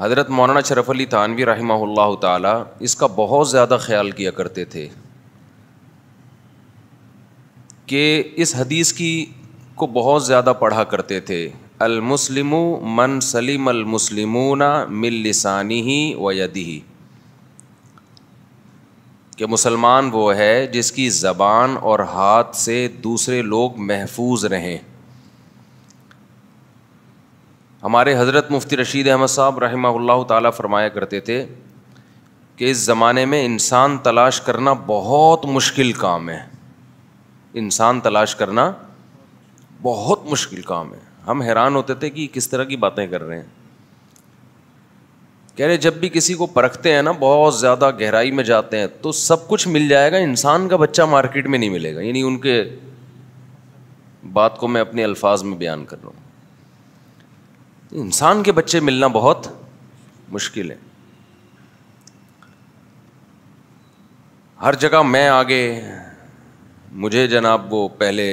हज़रत मौलाना शरफ अली थानवी रहा इसका बहुत ज़्यादा ख्याल किया करते थे कि इस हदीस की को बहुत ज़्यादा पढ़ा करते थे अलमुसलिम मन सलीम अलमुसलिमूना मिल लसानी ही व यदी ही कि मुसलमान वो है जिसकी ज़बान और हाथ से दूसरे लोग महफूज रहें हमारे हज़रत मुफ्ती रशीद अहमद साहब रहमा ताला फरमाया करते थे कि इस ज़माने में इंसान तलाश करना बहुत मुश्किल काम है इंसान तलाश करना बहुत मुश्किल काम है हम हैरान होते थे कि किस तरह की बातें कर रहे हैं कह रहे जब भी किसी को परखते हैं ना बहुत ज़्यादा गहराई में जाते हैं तो सब कुछ मिल जाएगा इंसान का बच्चा मार्केट में नहीं मिलेगा यानी उनके बात को मैं अपने अल्फाज में बयान कर रहा हूँ तो इंसान के बच्चे मिलना बहुत मुश्किल है हर जगह मैं आगे मुझे जनाब वो पहले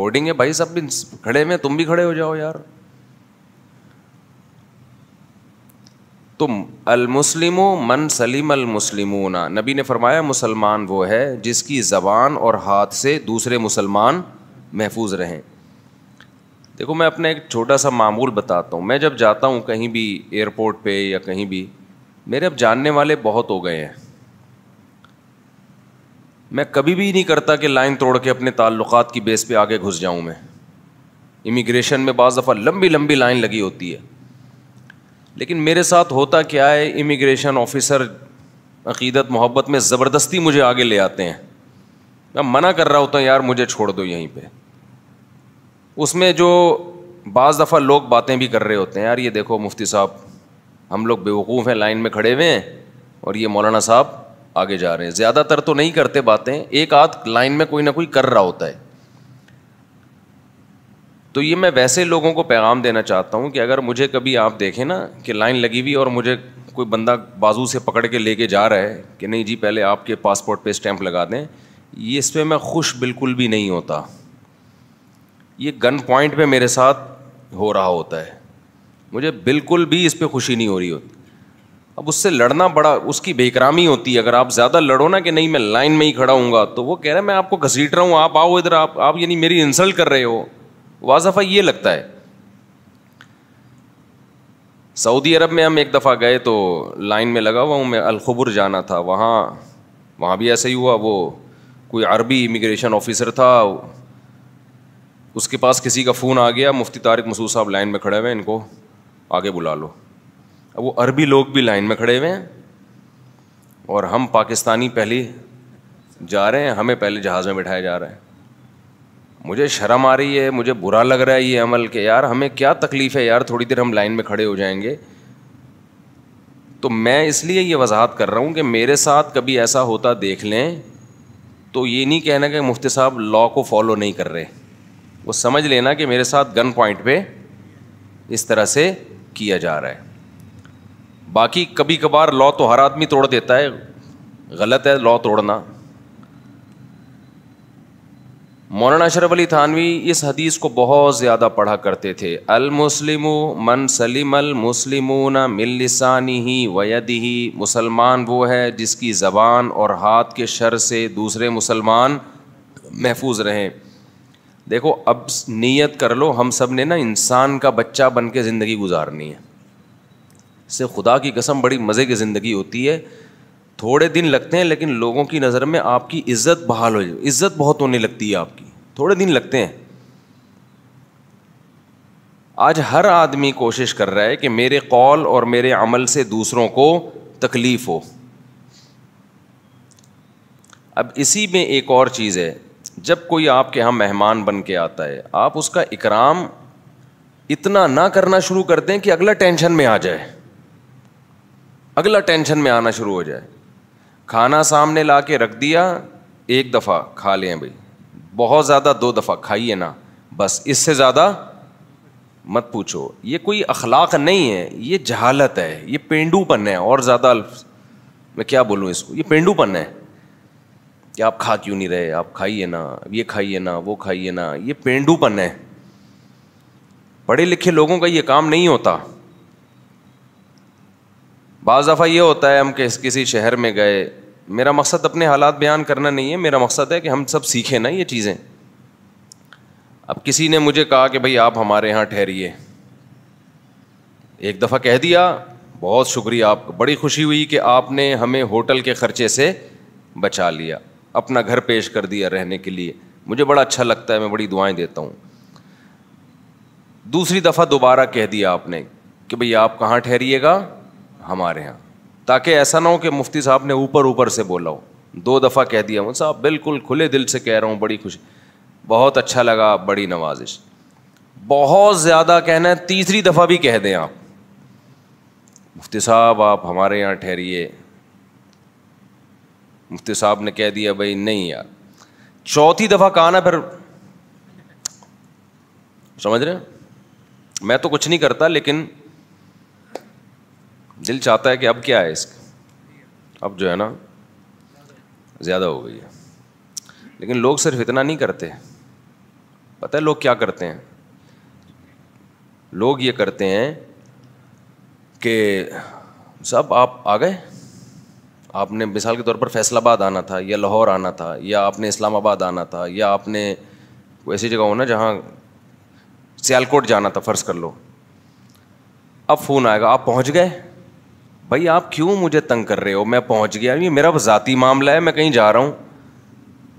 बोर्डिंग है भाई सब भी खड़े में तुम भी खड़े हो जाओ यार तुम अलमुस्लिमो मन सलीम ना नबी ने फरमाया मुसलमान वो है जिसकी ज़बान और हाथ से दूसरे मुसलमान महफूज रहें देखो मैं अपना एक छोटा सा मामूल बताता हूँ मैं जब जाता हूँ कहीं भी एयरपोर्ट पे या कहीं भी मेरे अब जानने वाले बहुत हो गए हैं मैं कभी भी नहीं करता कि लाइन तोड़ के अपने ताल्लुक़ की बेस पे आगे घुस जाऊँ मैं इमिग्रेशन में बज़ दफ़ा लंबी लंबी लाइन लगी होती है लेकिन मेरे साथ होता क्या है इमिग्रेशन ऑफिसर अकीदत मोहब्बत में ज़बरदस्ती मुझे आगे ले आते हैं मैं मना कर रहा होता यार मुझे छोड़ दो यहीं पर उसमें जो बज़ दफ़ा लोग बातें भी कर रहे होते हैं यार ये देखो मुफ्ती साहब हम लोग बेवकूफ़ हैं लाइन में खड़े हुए हैं और ये मौलाना साहब आगे जा रहे हैं ज़्यादातर तो नहीं करते बातें एक आध लाइन में कोई ना कोई कर रहा होता है तो ये मैं वैसे लोगों को पैगाम देना चाहता हूँ कि अगर मुझे कभी आप देखें ना कि लाइन लगी हुई और मुझे कोई बंदा बाजू से पकड़ के लेके जा रहा है कि नहीं जी पहले आपके पासपोर्ट पे स्टैंप लगा दें ये इस पर मैं खुश बिल्कुल भी नहीं होता ये गन पॉइंट पे मेरे साथ हो रहा होता है मुझे बिल्कुल भी इस पर खुशी नहीं हो रही होती अब उससे लड़ना बड़ा उसकी बेकरामी होती है अगर आप ज़्यादा लड़ो ना कि नहीं मैं लाइन में ही खड़ा हूँ तो वो कह रहा है मैं आपको घसीट रहा हूँ आप आओ इधर आप आप यानी मेरी इंसल्ट कर रहे हो वाजफा ये लगता है सऊदी अरब में हम एक दफ़ा गए तो लाइन में लगा हुआ हूँ मैं अलखबर जाना था वहाँ वहाँ भी ऐसा ही हुआ वो कोई अरबी इमिग्रेशन ऑफिसर था उसके पास किसी का फ़ोन आ गया मुफ्ती तारिक मसूद साहब लाइन में खड़े हुए हैं इनको आगे बुला लो अब वो अरबी लोग भी लाइन में खड़े हुए हैं और हम पाकिस्तानी पहले जा रहे हैं हमें पहले जहाज़ में बिठाया जा रहे हैं मुझे शर्म आ रही है मुझे बुरा लग रहा है ये अमल के यार हमें क्या तकलीफ़ है यार थोड़ी देर हम लाइन में खड़े हो जाएंगे तो मैं इसलिए ये वजाहत कर रहा हूँ कि मेरे साथ कभी ऐसा होता देख लें तो ये नहीं कहना कि मुफ्ती साहब लॉ को फॉलो नहीं कर रहे वो समझ लेना कि मेरे साथ गन पॉइंट पे इस तरह से किया जा रहा है बाकी कभी कभार लॉ तो हर आदमी तोड़ देता है गलत है लॉ तोड़ना मौलाना अशरफ अली थानवी इस हदीस को बहुत ज़्यादा पढ़ा करते थे अलमुसलिम मन सलीम अलमुसलिमून मिलसानी ही वयदी ही मुसलमान वो है जिसकी ज़बान और हाथ के शर से दूसरे मुसलमान महफूज रहें देखो अब नीयत कर लो हम सब ने ना इंसान का बच्चा बन के ज़िंदगी गुजारनी है इससे खुदा की कसम बड़ी मज़े की ज़िंदगी होती है थोड़े दिन लगते हैं लेकिन लोगों की नज़र में आपकी इज़्ज़त बहाल हो जाए इज़्ज़त बहुत होने लगती है आपकी थोड़े दिन लगते हैं आज हर आदमी कोशिश कर रहा है कि मेरे कौल और मेरे अमल से दूसरों को तकलीफ़ हो अब इसी में एक और चीज़ है जब कोई आपके यहाँ मेहमान बन के आता है आप उसका इकराम इतना ना करना शुरू कर दें कि अगला टेंशन में आ जाए अगला टेंशन में आना शुरू हो जाए खाना सामने ला के रख दिया एक दफ़ा खा लें भाई बहुत ज़्यादा दो दफ़ा खाइए ना बस इससे ज़्यादा मत पूछो ये कोई अखलाक नहीं है ये जहालत है ये पेंडूपन है और ज़्यादा मैं क्या बोलूँ इसको ये पेंडूपन है कि आप खा क्यों नहीं रहे आप खाइए ना ये खाइए ना वो खाइए ना ये पेंडूपन है पढ़े लिखे लोगों का ये काम नहीं होता बाज़ दफ़ा ये होता है हम किस किसी शहर में गए मेरा मकसद अपने हालात बयान करना नहीं है मेरा मकसद है कि हम सब सीखें ना ये चीज़ें अब किसी ने मुझे कहा कि भाई आप हमारे यहाँ ठहरिए एक दफ़ा कह दिया बहुत शुक्रिया आपको बड़ी खुशी हुई कि आपने हमें होटल के ख़र्चे से बचा लिया अपना घर पेश कर दिया रहने के लिए मुझे बड़ा अच्छा लगता है मैं बड़ी दुआएं देता हूँ दूसरी दफ़ा दोबारा कह दिया आपने कि भैया आप कहाँ ठहरिएगा हमारे यहाँ ताकि ऐसा ना हो कि मुफ्ती साहब ने ऊपर ऊपर से बोला हो दो दफ़ा कह दिया मुझे साहब बिल्कुल खुले दिल से कह रहा हूँ बड़ी खुशी बहुत अच्छा लगा बड़ी नवाजिश बहुत ज़्यादा कहना है तीसरी दफ़ा भी कह दें आप मुफ्ती साहब आप हमारे यहाँ ठहरिए मुफ्ती साहब ने कह दिया भाई नहीं यार चौथी दफ़ा कहा ना फिर समझ रहे मैं तो कुछ नहीं करता लेकिन दिल चाहता है कि अब क्या है इसका अब जो है ना ज़्यादा हो गई है लेकिन लोग सिर्फ इतना नहीं करते पता है लोग क्या करते हैं लोग ये करते हैं कि सब आप आ गए आपने मिसाल के तौर पर फैसलाबाद आना था या लाहौर आना था या आपने इस्लामाबाद आना था या आपने कोई ऐसी जगह हो ना जहाँ सियालकोट जाना था फ़र्ज़ कर लो अब फ़ोन आएगा आप पहुँच गए भाई आप क्यों मुझे तंग कर रहे हो मैं पहुँच गया ये मेरा ज़ाती मामला है मैं कहीं जा रहा हूँ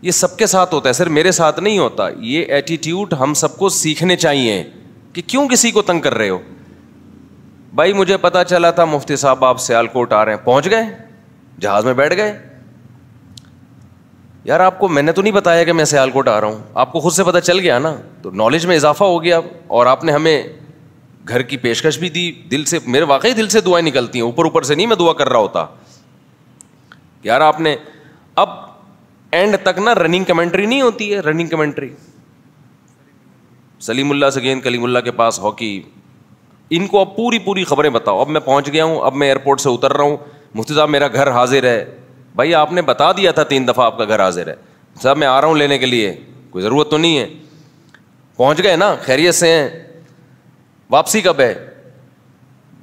ये सबके साथ होता है सर मेरे साथ नहीं होता ये एटीट्यूड हम सबको सीखने चाहिए कि क्यों किसी को तंग कर रहे हो भाई मुझे पता चला था मुफ्ती साहब आप सियालकोट आ रहे हैं पहुंच गए जहाज में बैठ गए यार आपको मैंने तो नहीं बताया कि मैं सयालकोट आ रहा हूं आपको खुद से पता चल गया ना तो नॉलेज में इजाफा हो गया और आपने हमें घर की पेशकश भी दी दिल से मेरे वाकई दिल से दुआएं निकलती हैं ऊपर ऊपर से नहीं मैं दुआ कर रहा होता यार आपने अब एंड तक ना रनिंग कमेंट्री नहीं होती है रनिंग कमेंट्री सलीमुल्ला से गेंद कलीमुल्ला के पास हॉकी इनको अब पूरी पूरी खबरें बताओ अब मैं पहुंच गया हूं अब मैं एयरपोर्ट से उतर रहा हूं मुफ्ती साहब मेरा घर हाजिर है भाई आपने बता दिया था तीन दफ़ा आपका घर हाजिर है साहब मैं आ रहा हूँ लेने के लिए कोई ज़रूरत तो नहीं है पहुँच गए ना खैरियत से हैं वापसी कब है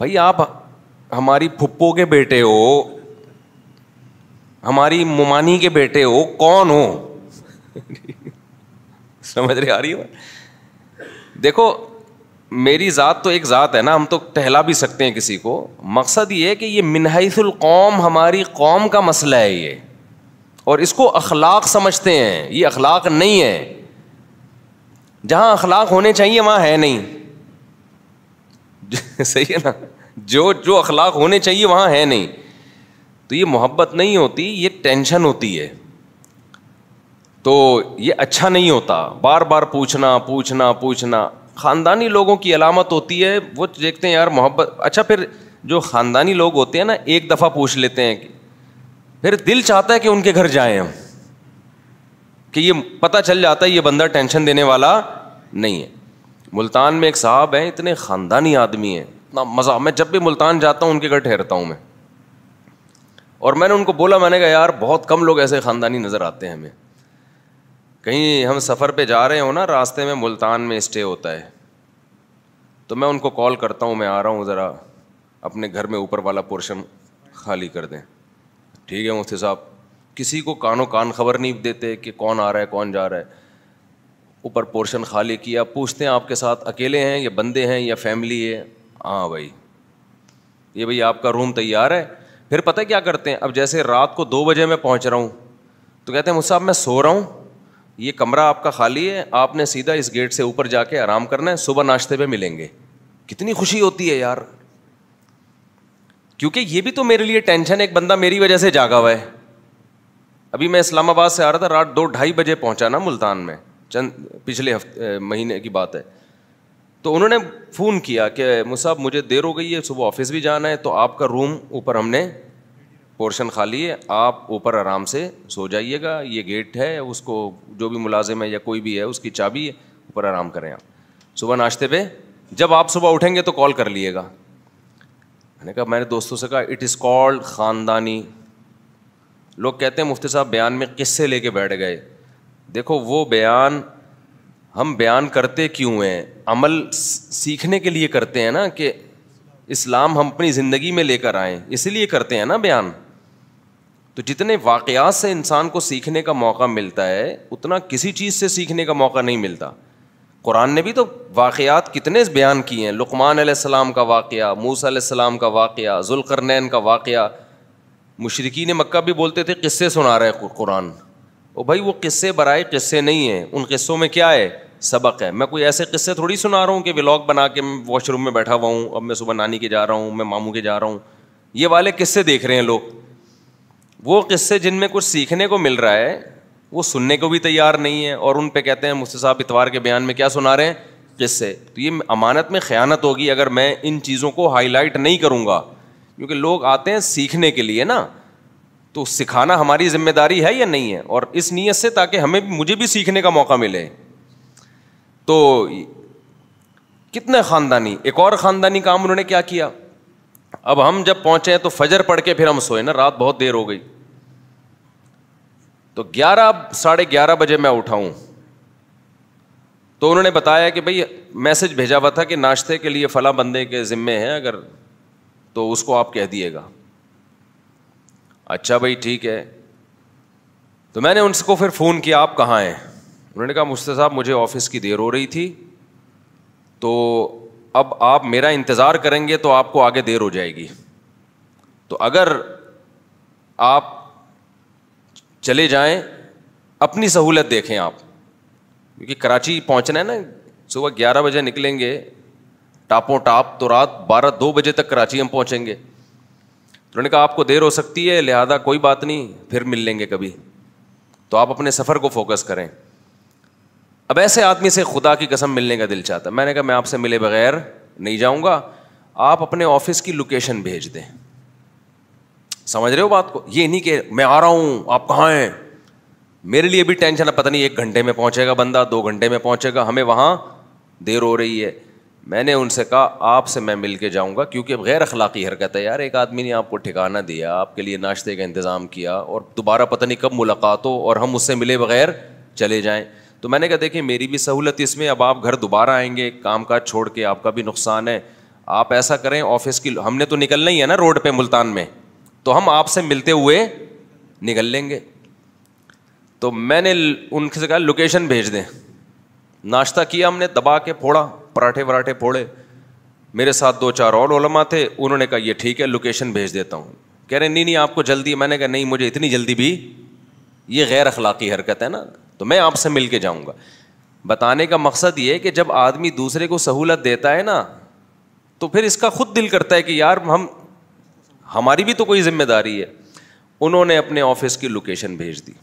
भाई आप हमारी फुप्पो के बेटे हो हमारी मुमानी के बेटे हो कौन हो समझ रहे आ रही हो देखो मेरी ज़ात तो एक ज़ात है ना हम तो टहला भी सकते हैं किसी को मकसद ये है कि ये मिनहसुल कौम हमारी कौम का मसला है ये और इसको अखलाक समझते हैं ये अखलाक नहीं है जहाँ अखलाक होने चाहिए वहाँ है नहीं सही है ना जो जो अखलाक होने चाहिए वहाँ है नहीं तो ये मोहब्बत नहीं होती ये टेंशन होती है तो ये अच्छा नहीं होता बार बार पूछना पूछना पूछना ख़ानदानी लोगों की अलामत होती है वो देखते हैं यार मोहब्बत अच्छा फिर जो ख़ानदानी लोग होते हैं ना एक दफ़ा पूछ लेते हैं कि फिर दिल चाहता है कि उनके घर जाए हम कि ये पता चल जाता है ये बंदा टेंशन देने वाला नहीं है मुल्तान में एक साहब हैं इतने ख़ानदानी आदमी हैं इतना मज़ा मैं जब भी मुल्तान जाता हूँ उनके घर ठहरता हूँ मैं और मैंने उनको बोला मैंने कहा यार बहुत कम लोग ऐसे ख़ानदानी नज़र आते हैं हमें कहीं हम सफ़र पे जा रहे हो ना रास्ते में मुल्तान में स्टे होता है तो मैं उनको कॉल करता हूँ मैं आ रहा हूँ ज़रा अपने घर में ऊपर वाला पोर्शन खाली कर दें ठीक है मुफ्ती साहब किसी को कानों कान खबर नहीं देते कि कौन आ रहा है कौन जा रहा है ऊपर पोर्शन खाली किया पूछते हैं आपके साथ अकेले हैं या बंदे हैं या फैमिली है हाँ भाई ये भाई आपका रूम तैयार है फिर पता है क्या करते हैं अब जैसे रात को दो बजे मैं पहुंच रहा हूँ तो कहते हैं मुझसे मैं सो रहा हूँ ये कमरा आपका खाली है आपने सीधा इस गेट से ऊपर जाके आराम करना है सुबह नाश्ते पे मिलेंगे कितनी खुशी होती है यार क्योंकि ये भी तो मेरे लिए टेंशन है एक बंदा मेरी वजह से जागा हुआ है अभी मैं इस्लामाबाद से आ रहा था रात दो ढाई बजे पहुंचा ना मुल्तान में चंद पिछले हफ्ते महीने की बात है तो उन्होंने फ़ोन किया कि मुसाब मुझे देर हो गई है सुबह ऑफिस भी जाना है तो आपका रूम ऊपर हमने पोर्शन खाली है आप ऊपर आराम से सो जाइएगा ये गेट है उसको जो भी मुलाजिम है या कोई भी है उसकी चाबी है ऊपर आराम करें आप सुबह नाश्ते पे जब आप सुबह उठेंगे तो कॉल कर लिएगा मैंने कहा मैंने दोस्तों से कहा इट इज़ कॉल्ड ख़ानदानी लोग कहते हैं मुफ्ती साहब बयान में किस्से कर बैठ गए देखो वो बयान हम बयान करते क्यों हैं अमल सीखने के लिए करते हैं ना कि इस्लाम हम अपनी ज़िंदगी में लेकर आएँ इसलिए करते हैं ना बयान तो जितने वाकयात से इंसान को सीखने का मौका मिलता है उतना किसी चीज़ से सीखने का मौका नहीं मिलता कुरान ने भी तो वाक़ात कितने बयान किए हैं लकमान का वाक़ मूसम का वाक़ जुलकरनैन का वाक़ मशरकिन मक्का भी बोलते थे किस्से सुना रहे हैं कुरान और भाई वो किस्से बरए किस्से नहीं हैं उन किस्सों में क्या है सबक है मैं कोई ऐसे किस्से थोड़ी सुना रहा हूँ कि व्लॉग बना के मैं वॉशरूम में बैठा हुआ हूँ अब मैं सुबह नानी के जा रहा हूँ मैं मामू के जा रहा हूँ ये वाले किस्से देख रहे हैं लोग वो किस्से जिनमें कुछ सीखने को मिल रहा है वो सुनने को भी तैयार नहीं है और उन पे कहते हैं मुफ्ती साहब इतवार के बयान में क्या सुना रहे हैं किस्से तो ये अमानत में ख़यानत होगी अगर मैं इन चीज़ों को हाईलाइट नहीं करूँगा क्योंकि लोग आते हैं सीखने के लिए ना तो सिखाना हमारी जिम्मेदारी है या नहीं है और इस नीयत से ताकि हमें मुझे भी सीखने का मौका मिले तो कितने ख़ानदानी एक और ख़ानदानी काम उन्होंने क्या किया अब हम जब पहुंचे तो फजर पढ़ के फिर हम सोए ना रात बहुत देर हो गई तो ग्यारह साढ़े ग्यारह बजे मैं उठाऊं तो उन्होंने बताया कि भाई मैसेज भेजा हुआ था कि नाश्ते के लिए फला बंदे के ज़िम्मे हैं अगर तो उसको आप कह दिएगा अच्छा भाई ठीक है तो मैंने उनको फिर फ़ोन किया आप कहाँ हैं उन्होंने कहा मुफ्ती साहब मुझे ऑफ़िस की देर हो रही थी तो अब आप मेरा इंतज़ार करेंगे तो आपको आगे देर हो जाएगी तो अगर आप चले जाएं अपनी सहूलत देखें आप क्योंकि कराची पहुंचना है ना सुबह ग्यारह बजे निकलेंगे टापों टाप तो रात बारह दो बजे तक कराची हम पहुंचेंगे तो उन्होंने कहा आपको देर हो सकती है लिहाजा कोई बात नहीं फिर मिल लेंगे कभी तो आप अपने सफ़र को फोकस करें अब ऐसे आदमी से खुदा की कसम मिलने का दिल चाहता मैंने कहा मैं आपसे मिले बगैर नहीं जाऊंगा आप अपने ऑफिस की लोकेशन भेज दें समझ रहे हो बात को ये नहीं कि मैं आ रहा हूं आप कहाँ हैं मेरे लिए भी टेंशन है पता नहीं एक घंटे में पहुंचेगा बंदा दो घंटे में पहुंचेगा हमें वहाँ देर हो रही है मैंने उनसे कहा आपसे मैं मिल के जाऊँगा क्योंकि गैर अखलाकी हरकत है यार एक आदमी ने आपको ठिकाना दिया आपके लिए नाश्ते का इंतज़ाम किया और दोबारा पता नहीं कब मुलाकात हो और हम उससे मिले बगैर चले जाएँ तो मैंने कहा देखिए मेरी भी सहूलत इसमें अब आप घर दोबारा आएंगे काम काज छोड़ के आपका भी नुकसान है आप ऐसा करें ऑफिस की हमने तो निकलना ही है ना रोड पे मुल्तान में तो हम आपसे मिलते हुए निकल लेंगे तो मैंने उनसे कहा लोकेशन भेज दें नाश्ता किया हमने दबा के फोड़ा पराठे वराठे फोड़े मेरे साथ दो चार और ओलमा थे उन्होंने कहा ये ठीक है लोकेशन भेज देता हूँ कह रहे नहीं नहीं आपको जल्दी मैंने कहा नहीं मुझे इतनी जल्दी भी ये गैर अखलाकी हरकत है ना तो मैं आपसे मिल के जाऊँगा बताने का मकसद ये कि जब आदमी दूसरे को सहूलत देता है ना तो फिर इसका खुद दिल करता है कि यार हम हमारी भी तो कोई जिम्मेदारी है उन्होंने अपने ऑफिस की लोकेशन भेज दी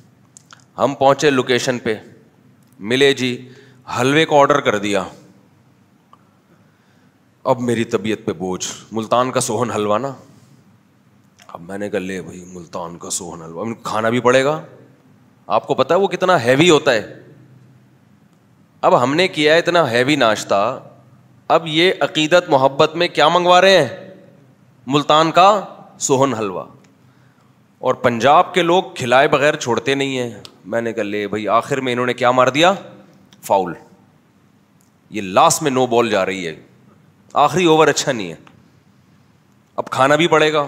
हम पहुंचे लोकेशन पे मिले जी हलवे का ऑर्डर कर दिया अब मेरी तबीयत पे बोझ मुल्तान का सोहन हलवा ना अब मैंने कहा ले भाई मुल्तान का सोहन हलवा खाना भी पड़ेगा आपको पता है वो कितना हैवी होता है अब हमने किया है इतना हैवी नाश्ता अब ये अकीदत मोहब्बत में क्या मंगवा रहे हैं मुल्तान का सोहन हलवा और पंजाब के लोग खिलाए बगैर छोड़ते नहीं हैं मैंने कहा ले भाई आखिर में इन्होंने क्या मार दिया फाउल ये लास्ट में नो बॉल जा रही है आखिरी ओवर अच्छा नहीं है अब खाना भी पड़ेगा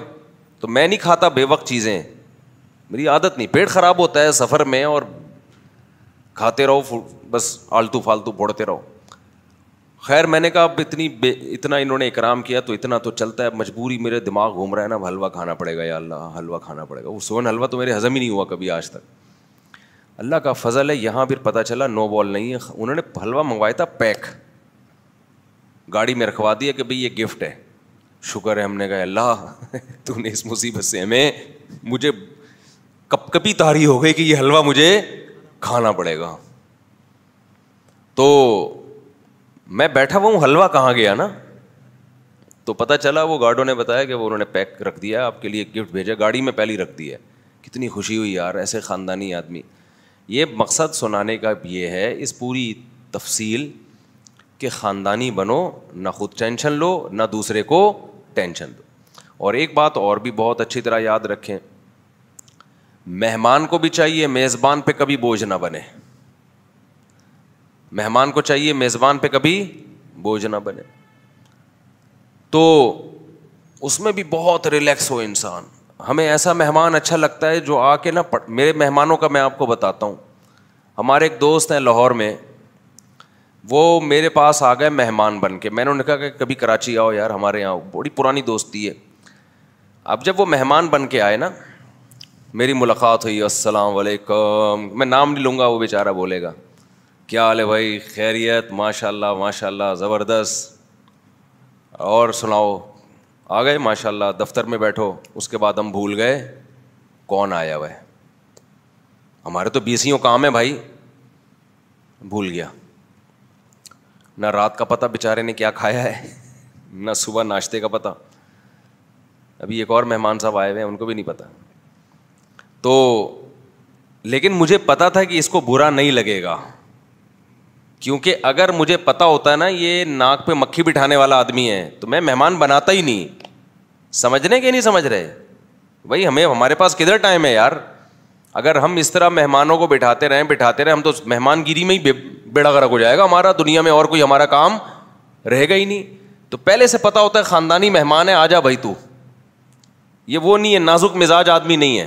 तो मैं नहीं खाता बेवक्त चीज़ें मेरी आदत नहीं पेट ख़राब होता है सफ़र में और खाते रहो बस आलतू फालतू फोड़ते रहो खैर मैंने कहा अब इतनी इतना इन्होंने इकराम किया तो इतना तो चलता है मजबूरी मेरे दिमाग घूम रहा है ना हलवा खाना पड़ेगा या अल्लाह हलवा खाना पड़ेगा वो सोन हलवा तो मेरे हज़म ही नहीं हुआ कभी आज तक अल्लाह का फजल है यहां फिर पता चला नो बॉल नहीं है उन्होंने हलवा मंगवाया था पैक गाड़ी में रखवा दिया कि भाई ये गिफ्ट है शुक्र है हमने कहा अल्लाह तूने इस मुसीबत से हमें मुझे कपी तारी हो गई कि ये हलवा मुझे खाना पड़ेगा तो मैं बैठा हुआ हूँ हलवा कहाँ गया ना तो पता चला वो गार्डो ने बताया कि वो उन्होंने पैक रख दिया आपके लिए गिफ्ट भेजा गाड़ी में पहली रख दी है कितनी खुशी हुई यार ऐसे ख़ानदानी आदमी ये मकसद सुनाने का ये है इस पूरी तफसील कि ख़ानदानी बनो ना ख़ुद टेंशन लो ना दूसरे को टेंशन दो और एक बात और भी बहुत अच्छी तरह याद रखें मेहमान को भी चाहिए मेज़बान पे कभी बोझ ना बने मेहमान को चाहिए मेज़बान पे कभी बोझ ना बने तो उसमें भी बहुत रिलैक्स हो इंसान हमें ऐसा मेहमान अच्छा लगता है जो आके ना पढ़ मेरे मेहमानों का मैं आपको बताता हूँ हमारे एक दोस्त हैं लाहौर में वो मेरे पास आ गए मेहमान बन के मैंने उन्हें कहा कि कभी कराची आओ यार हमारे यहाँ बड़ी पुरानी दोस्ती है अब जब वो मेहमान बन के आए ना मेरी मुलाकात हुई अस्सलाम वालेकुम मैं नाम नहीं लूँगा वो बेचारा बोलेगा क्या हाल है भाई खैरियत माशाल्लाह माशाल्लाह ज़बरदस्त और सुनाओ आ गए माशाल्लाह दफ्तर में बैठो उसके बाद हम भूल गए कौन आया हुआ है हमारे तो बीसियों काम है भाई भूल गया ना रात का पता बेचारे ने क्या खाया है ना सुबह नाश्ते का पता अभी एक और मेहमान साहब आए हुए हैं उनको भी नहीं पता तो लेकिन मुझे पता था कि इसको बुरा नहीं लगेगा क्योंकि अगर मुझे पता होता है ना ये नाक पे मक्खी बिठाने वाला आदमी है तो मैं मेहमान बनाता ही नहीं समझने के नहीं समझ रहे भाई हमें हमारे पास किधर टाइम है यार अगर हम इस तरह मेहमानों को बिठाते रहें बिठाते रहें हम तो मेहमानगिरी में ही बेड़ा गर्क हो जाएगा हमारा दुनिया में और कोई हमारा काम रहेगा ही नहीं तो पहले से पता होता है ख़ानदानी मेहमान है आ जा भाई तू ये वो नहीं है नाजुक मिजाज आदमी नहीं है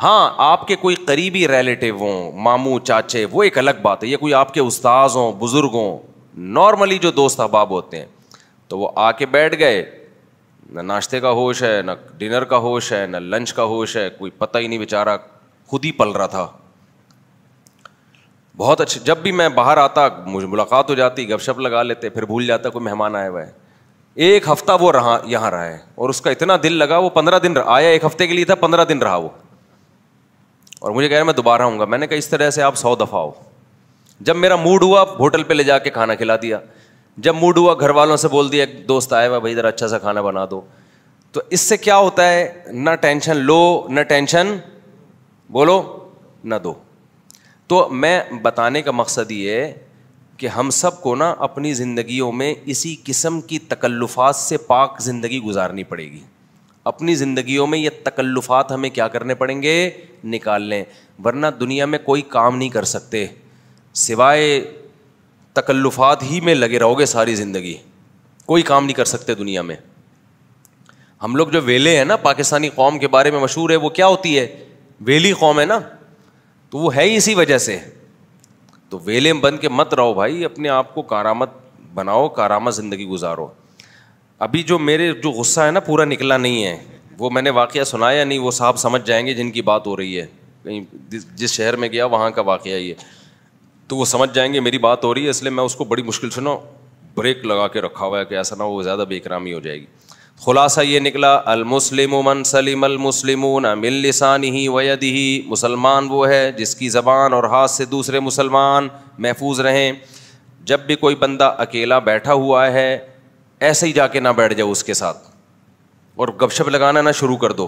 हाँ आपके कोई करीबी रिलेटिव हों मामू चाचे वो एक अलग बात है ये कोई आपके उस्ताज हों बुज़ुर्ग हों नॉर्मली जो दोस्त अहबाब होते हैं तो वो आके बैठ गए ना नाश्ते का होश है ना डिनर का होश है ना लंच का होश है कोई पता ही नहीं बेचारा खुद ही पल रहा था बहुत अच्छे जब भी मैं बाहर आता मुझे मुलाकात हो जाती गपशप लगा लेते फिर भूल जाता कोई मेहमान आया हुआ है एक हफ्ता वो रहा यहाँ रहा है और उसका इतना दिल लगा वो पंद्रह दिन आया एक हफ्ते के लिए था पंद्रह दिन रहा वो और मुझे कह रहा है मैं दोबारा आऊँगा मैंने कहा इस तरह से आप सौ दफ़ा हो जब मेरा मूड हुआ होटल पर ले जा जाके खाना खिला दिया जब मूड हुआ घर वालों से बोल दिया एक दोस्त आए हुआ भाई ज़रा अच्छा सा खाना बना दो तो इससे क्या होता है ना टेंशन लो ना टेंशन बोलो ना दो तो मैं बताने का मकसद ये है कि हम सब को ना अपनी ज़िंदगियों में इसी किस्म की तकल्लुफात से पाक ज़िंदगी गुजारनी पड़ेगी अपनी ज़िंदगियों में ये तकल्लुफ़ात हमें क्या करने पड़ेंगे निकाल लें वरना दुनिया में कोई काम नहीं कर सकते सिवाय तकल्लुफ़ात ही में लगे रहोगे सारी ज़िंदगी कोई काम नहीं कर सकते दुनिया में हम लोग जो वेले हैं ना पाकिस्तानी कौम के बारे में मशहूर है वो क्या होती है वेली कौम है ना तो वो है ही इसी वजह से तो वेले में बन के मत रहो भाई अपने आप को कारामत बनाओ कारामा ज़िंदगी गुजारो अभी जो मेरे जो गुस्सा है ना पूरा निकला नहीं है वो मैंने वाक़ सुनाया नहीं वो साहब समझ जाएंगे जिनकी बात हो रही है कहीं जिस शहर में गया वहाँ का वाक़ ये तो वो समझ जाएंगे मेरी बात हो रही है इसलिए मैं उसको बड़ी मुश्किल से ना ब्रेक लगा के रखा हुआ है कि ऐसा ना वो ज़्यादा बेकरामी हो जाएगी खुलासा ये निकला अलमुस्लिम मन सलीम अलमुसलिमून मिल ही वयदी ही मुसलमान वो है जिसकी ज़बान और हाथ से दूसरे मुसलमान महफूज रहें जब भी कोई बंदा अकेला बैठा हुआ है ऐसे ही जाके ना बैठ जाओ उसके साथ और गपशप लगाना ना शुरू कर दो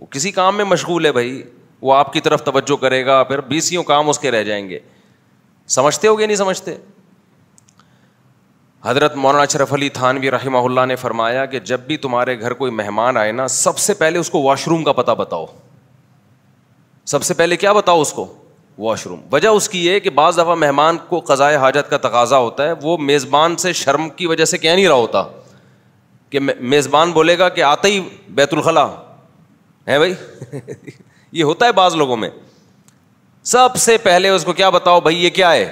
वो किसी काम में मशगूल है भाई वो आपकी तरफ तवज्जो करेगा फिर बीसियों काम उसके रह जाएंगे समझते हो गए नहीं समझते हज़रत मौलाना अशरफ अली थानवी रहीमहुल्ला ने फरमाया कि जब भी तुम्हारे घर कोई मेहमान आए ना सबसे पहले उसको वाशरूम का पता बताओ सबसे पहले क्या बताओ उसको वॉशरूम वजह उसकी है कि बाज दफ़ा मेहमान को क़ज़ाए हाजत का तकाजा होता है वो मेज़बान से शर्म की वजह से कह नहीं रहा होता कि मेज़बान बोलेगा कि आता ही बैतुलखला है भाई ये होता है बाज़ लोगों में सबसे पहले उसको क्या बताओ भाई ये क्या है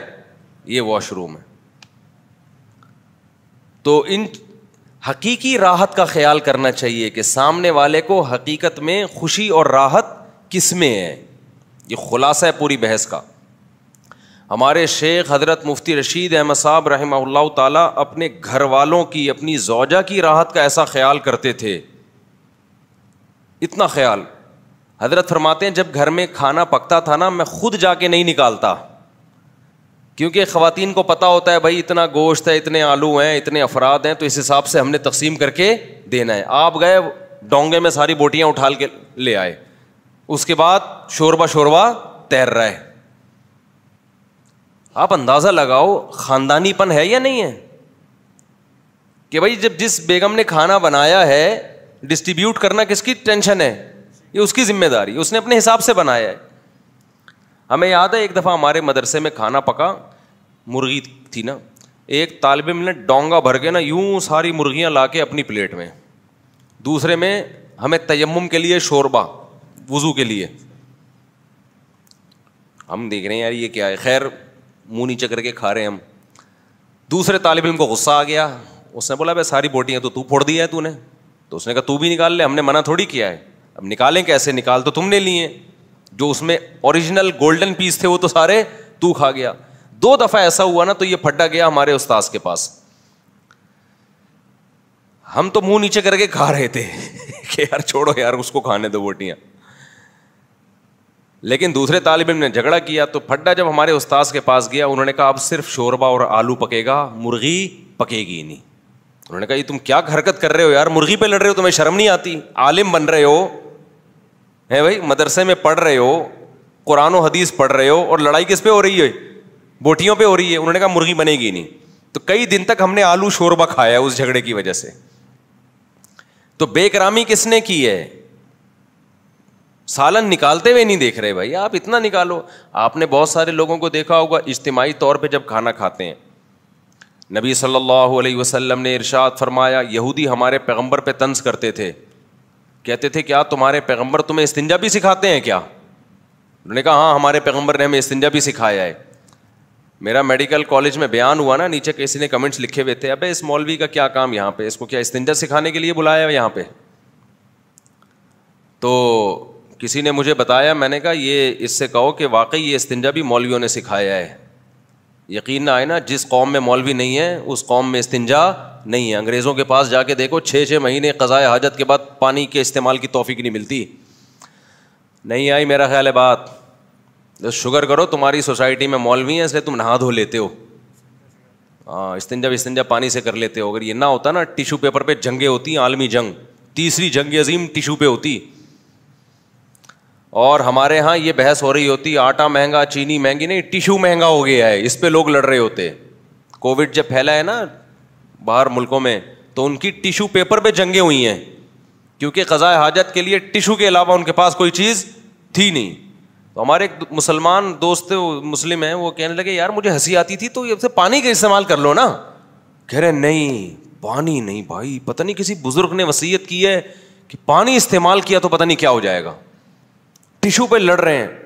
ये वॉशरूम है तो इन हकीकी राहत का ख्याल करना चाहिए कि सामने वाले को हकीकत में खुशी और राहत किस में है ये खुलासा है पूरी बहस का हमारे शेख हजरत मुफ्ती रशीद अहमद साहब रहमा ताला अपने घर वालों की अपनी जौजा की राहत का ऐसा ख्याल करते थे इतना ख्याल हजरत फरमाते हैं जब घर में खाना पकता था ना मैं खुद जाके नहीं निकालता क्योंकि ख़वातीन को पता होता है भाई इतना गोश्त है इतने आलू हैं इतने अफराद हैं तो इस हिसाब से हमने तकसीम करके देना है आप गए डोंगे में सारी बोटियाँ उठाल के ले आए उसके बाद शोरबा शोरबा तैर रहा है आप अंदाज़ा लगाओ ख़ानदानीपन है या नहीं है कि भाई जब जिस बेगम ने खाना बनाया है डिस्ट्रीब्यूट करना किसकी टेंशन है ये उसकी जिम्मेदारी उसने अपने हिसाब से बनाया है हमें याद है एक दफ़ा हमारे मदरसे में खाना पका मुर्गी थी ना एक तालब इम ने डोंगा भर के ना यूं सारी मुर्गियां ला के अपनी प्लेट में दूसरे में हमें तयम के लिए शोरबा वज़ू के लिए हम देख रहे हैं यार ये क्या है खैर मुंह नीचे करके खा रहे हैं हम दूसरे तालिब इलम को गुस्सा आ गया उसने बोला भाई सारी बोटियां तो तू फोड़ दिया है तूने तो उसने कहा तू भी निकाल ले हमने मना थोड़ी किया है अब निकालें कैसे निकाल तो तुमने लिए जो उसमें ओरिजिनल गोल्डन पीस थे वो तो सारे तू खा गया दो दफ़ा ऐसा हुआ ना तो ये फटा गया हमारे उस्ताद के पास हम तो मुंह नीचे करके खा रहे थे कि यार छोड़ो यार उसको खाने दो बोटियां लेकिन दूसरे तालब इन ने झगड़ा किया तो फड्डा जब हमारे उस्ताद के पास गया उन्होंने कहा अब सिर्फ शोरबा और आलू पकेगा मुर्गी पकेगी नहीं उन्होंने कहा तुम क्या हरकत कर रहे हो यार मुर्गी पे लड़ रहे हो तुम्हें शर्म नहीं आती आलिम बन रहे हो है भाई मदरसे में पढ़ रहे हो कुरान हदीस पढ़ रहे हो और लड़ाई किस पे हो रही है बोटियों पे हो रही है उन्होंने कहा मुर्गी बनेगी नहीं तो कई दिन तक हमने आलू शोरबा खाया उस झगड़े की वजह से तो बेकरामी किसने की है सालन निकालते हुए नहीं देख रहे भाई आप इतना निकालो आपने बहुत सारे लोगों को देखा होगा इज्तमाही तौर पे जब खाना खाते हैं नबी सल्लल्लाहु अलैहि वसल्लम ने इरशाद फरमाया यहूदी हमारे पैगंबर पे तंज करते थे कहते थे क्या तुम्हारे पैगंबर तुम्हें इस्तिंजा भी सिखाते हैं क्या उन्होंने कहा हाँ हमारे पैगंबर ने हमें इस्तिंजा भी सिखाया है मेरा मेडिकल कॉलेज में बयान हुआ ना नीचे किसी ने कमेंट्स लिखे हुए थे अबे इस मौलवी का क्या काम यहाँ पे इसको क्या इस्तिंजा सिखाने के लिए बुलाया है यहाँ पे तो किसी ने मुझे बताया मैंने कहा ये इससे कहो कि वाकई ये इस्तंजा भी मौलवियों ने सिखाया है यकीन ना आए ना जिस कौम में मौलवी नहीं है उस कौम में इस्तंजा नहीं है अंग्रेज़ों के पास जाके देखो छः छः महीने कज़ाए हाजत के बाद पानी के इस्तेमाल की तोफ़ी नहीं मिलती नहीं आई मेरा ख्याल है बात तो शुगर करो तुम्हारी सोसाइटी में मौलवी हैं इसलिए तुम नहा धो लेते हो हाँ इस्तंजा इस्तंजा पानी से कर लेते हो अगर ये ना होता ना टिशू पेपर पे जंगे होती आलमी जंग तीसरी जंग अजीम टिशू पे होती और हमारे यहाँ ये बहस हो रही होती आटा महंगा चीनी महंगी नहीं टिश्यू महंगा हो गया है इस पर लोग लड़ रहे होते कोविड जब फैला है ना बाहर मुल्कों में तो उनकी टिश्यू पेपर पे जंगे हुई हैं क्योंकि ख़जा हाजत के लिए टिशू के अलावा उनके पास कोई चीज़ थी नहीं तो हमारे एक मुसलमान दोस्त मुस्लिम हैं वो कहने लगे यार मुझे हंसी आती थी तो ये पानी का इस्तेमाल कर लो ना कह रहे नहीं पानी नहीं भाई पता नहीं किसी बुज़ुर्ग ने वसीयत की है कि पानी इस्तेमाल किया तो पता नहीं क्या हो जाएगा टिश्यू पे लड़ रहे हैं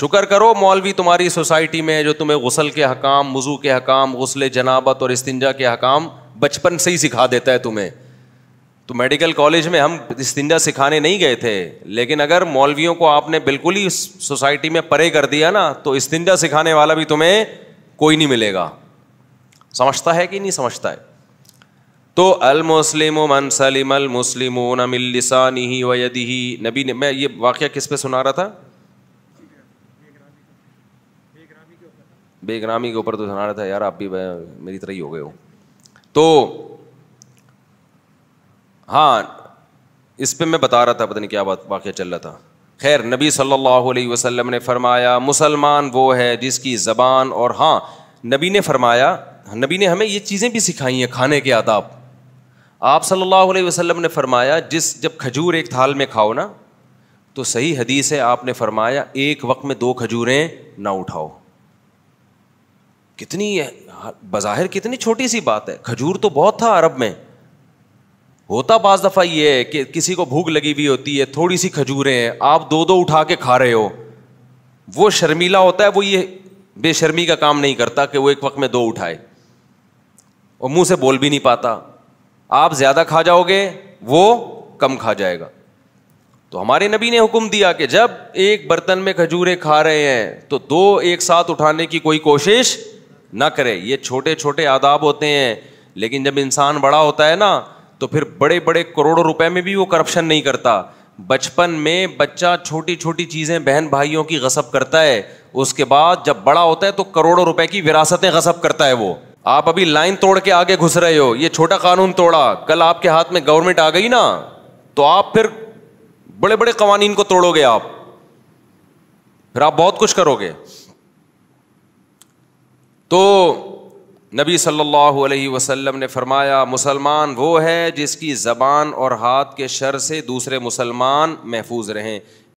शुक्र करो मौलवी तुम्हारी सोसाइटी में जो तुम्हें गसल के हकाम वज़ू के हकाम गसल जनाबत और इस्तिंजा के हकाम बचपन से ही सिखा देता है तुम्हें तो मेडिकल कॉलेज में हम इस्तिंजा सिखाने नहीं गए थे लेकिन अगर मौलवियों को आपने बिल्कुल ही सोसाइटी में परे कर दिया ना तो इस्तिंजा सिखाने वाला भी तुम्हें कोई नहीं मिलेगा समझता है कि नहीं समझता है तो मुस्लिम मन सलीम मुस्लिम नमिलसानी वयदी नबी ने मैं ये वाक्य किस पे सुना रहा था बेगरामी के ऊपर तो सुना रहा था यार आप भी मेरी तरह ही हो गए हो तो हाँ इस पे मैं बता रहा था पता नहीं क्या बात वाक्य चल रहा था खैर नबी सल्लल्लाहु अलैहि वसल्लम ने फरमाया मुसलमान वो है जिसकी ज़बान और हाँ नबी ने फरमाया नबी ने हमें ये चीज़ें भी सिखाई हैं खाने के आदाब आप सल्लल्लाहु अलैहि वसल्लम ने फरमाया जिस जब खजूर एक थाल में खाओ ना तो सही हदीस है आपने फरमाया एक वक्त में दो खजूरें ना उठाओ कितनी बाहिर कितनी छोटी सी बात है खजूर तो बहुत था अरब में होता बाज़ दफ़ा ये है कि किसी को भूख लगी हुई होती है थोड़ी सी खजूरें हैं आप दो दो उठा के खा रहे हो वो शर्मीला होता है वो ये बेशर्मी का काम नहीं करता कि वो एक वक्त में दो उठाए और मुंह से बोल भी नहीं पाता आप ज़्यादा खा जाओगे वो कम खा जाएगा तो हमारे नबी ने हुक्म दिया कि जब एक बर्तन में खजूरें खा रहे हैं तो दो एक साथ उठाने की कोई कोशिश ना करें ये छोटे छोटे आदाब होते हैं लेकिन जब इंसान बड़ा होता है ना तो फिर बड़े बड़े करोड़ों रुपए में भी वो करप्शन नहीं करता बचपन में बच्चा छोटी छोटी चीज़ें बहन भाइयों की गसब करता है उसके बाद जब बड़ा होता है तो करोड़ों रुपए की विरासतें गसब करता है वो आप अभी लाइन तोड़ के आगे घुस रहे हो ये छोटा कानून तोड़ा कल आपके हाथ में गवर्नमेंट आ गई ना तो आप फिर बड़े बड़े कवानीन को तोड़ोगे आप फिर आप बहुत कुछ करोगे तो नबी सल्लल्लाहु अलैहि वसल्लम ने फरमाया मुसलमान वो है जिसकी ज़बान और हाथ के शर से दूसरे मुसलमान महफूज रहें